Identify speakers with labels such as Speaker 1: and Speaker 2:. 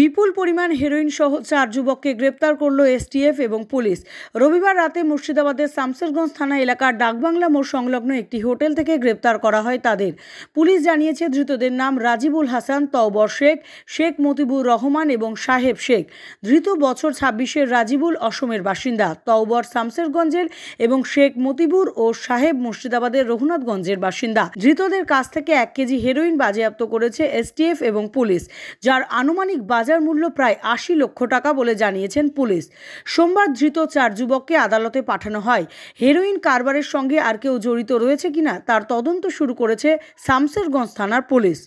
Speaker 1: বিপুল পরিমাণ হেরোইন সহ চার যুবককে গ্রেপ্তার করল এসটিএফ এবং পুলিশ রবিবার রাতে মুর্শিদাবাদের সামসেরগঞ্জ থানা এলাকার ডাকবাংলা মোড় সংলগ্ন একটি হোটেল থেকে গ্রেপ্তার করা হয় তাদের পুলিশ জানিয়েছে ধৃতদের নাম রাজিবুল হাসান তওবর শেখ শেখ মতিবুর রহমান এবং সাহেব শেখ ধৃত বছর ছাব্বিশের রাজিবুল অসমের বাসিন্দা তওবর সামসেরগঞ্জের এবং শেখ মতিবুর ও সাহেব মুর্শিদাবাদের রঘুনাথগঞ্জের বাসিন্দা ধৃতদের কাছ থেকে এক কেজি হেরোইন বাজেয়াপ্ত করেছে এসটিএফ এবং পুলিশ যার আনুমানিক বাজার মূল্য প্রায় আশি লক্ষ টাকা বলে জানিয়েছেন পুলিশ সোমবার ধৃত চার যুবককে আদালতে পাঠানো হয় হেরোইন কারবারের সঙ্গে আর কেউ জড়িত রয়েছে কিনা তার তদন্ত শুরু করেছে শামসেরগঞ্জ থানার পুলিশ